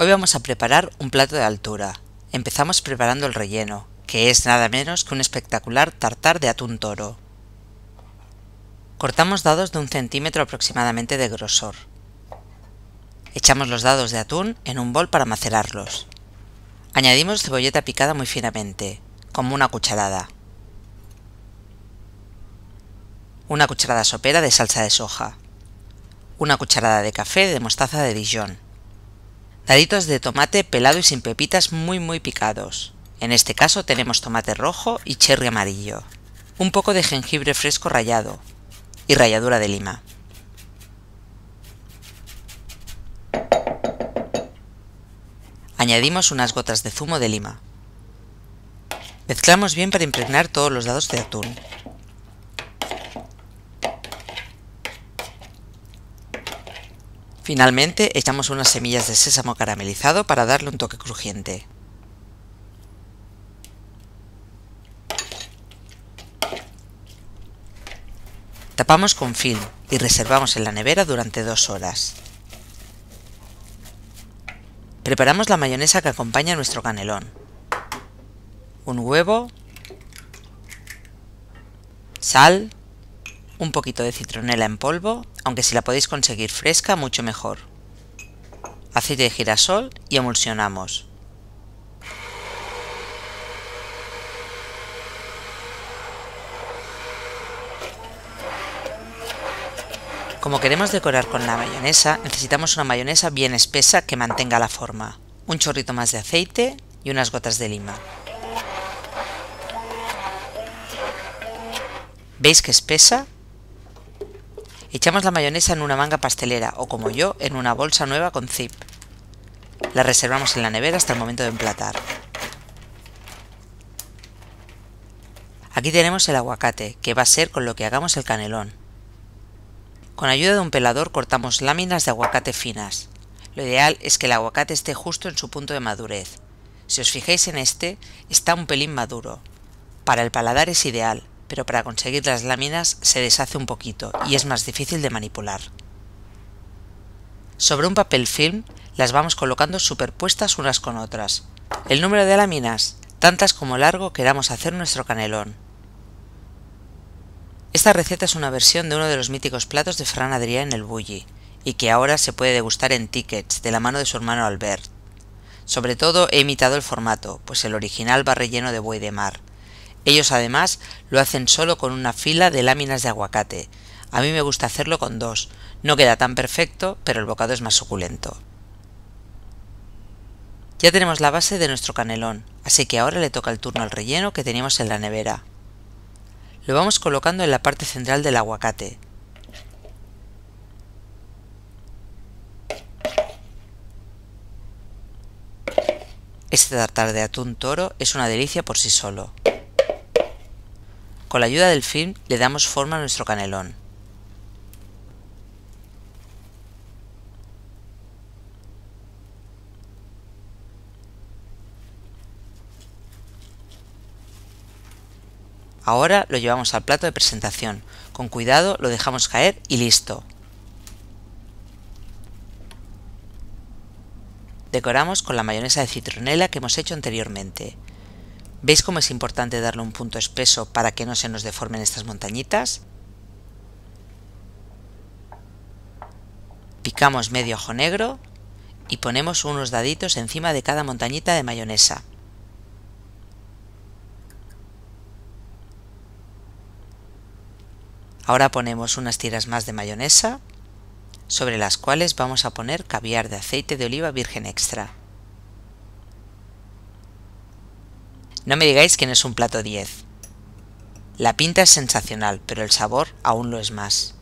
Hoy vamos a preparar un plato de altura. Empezamos preparando el relleno, que es nada menos que un espectacular tartar de atún toro. Cortamos dados de un centímetro aproximadamente de grosor. Echamos los dados de atún en un bol para macerarlos. Añadimos cebolleta picada muy finamente, como una cucharada. Una cucharada sopera de salsa de soja. Una cucharada de café de mostaza de Dijon Daditos de tomate pelado y sin pepitas muy muy picados. En este caso tenemos tomate rojo y cherry amarillo. Un poco de jengibre fresco rallado y ralladura de lima. Añadimos unas gotas de zumo de lima. Mezclamos bien para impregnar todos los dados de atún. Finalmente, echamos unas semillas de sésamo caramelizado para darle un toque crujiente. Tapamos con film y reservamos en la nevera durante dos horas. Preparamos la mayonesa que acompaña nuestro canelón. Un huevo, sal, un poquito de citronela en polvo, aunque si la podéis conseguir fresca mucho mejor. Aceite de girasol y emulsionamos. Como queremos decorar con la mayonesa, necesitamos una mayonesa bien espesa que mantenga la forma, un chorrito más de aceite y unas gotas de lima. ¿Veis que espesa? Echamos la mayonesa en una manga pastelera o, como yo, en una bolsa nueva con zip. La reservamos en la nevera hasta el momento de emplatar. Aquí tenemos el aguacate, que va a ser con lo que hagamos el canelón. Con ayuda de un pelador cortamos láminas de aguacate finas. Lo ideal es que el aguacate esté justo en su punto de madurez. Si os fijáis en este, está un pelín maduro. Para el paladar es ideal, pero para conseguir las láminas se deshace un poquito y es más difícil de manipular. Sobre un papel film las vamos colocando superpuestas unas con otras. El número de láminas, tantas como largo queramos hacer nuestro canelón. Esta receta es una versión de uno de los míticos platos de Fran Adrià en el Bulli, y que ahora se puede degustar en tickets de la mano de su hermano Albert. Sobre todo he imitado el formato, pues el original va relleno de buey de mar, ellos además lo hacen solo con una fila de láminas de aguacate. A mí me gusta hacerlo con dos. No queda tan perfecto, pero el bocado es más suculento. Ya tenemos la base de nuestro canelón, así que ahora le toca el turno al relleno que teníamos en la nevera. Lo vamos colocando en la parte central del aguacate, Este tartar de atún toro es una delicia por sí solo. Con la ayuda del film le damos forma a nuestro canelón. Ahora lo llevamos al plato de presentación. Con cuidado lo dejamos caer y listo. Decoramos con la mayonesa de citronela que hemos hecho anteriormente. ¿Veis cómo es importante darle un punto espeso para que no se nos deformen estas montañitas? Picamos medio ajo negro y ponemos unos daditos encima de cada montañita de mayonesa. Ahora ponemos unas tiras más de mayonesa, sobre las cuales vamos a poner caviar de aceite de oliva virgen extra. No me digáis que no es un plato 10. La pinta es sensacional, pero el sabor aún lo es más.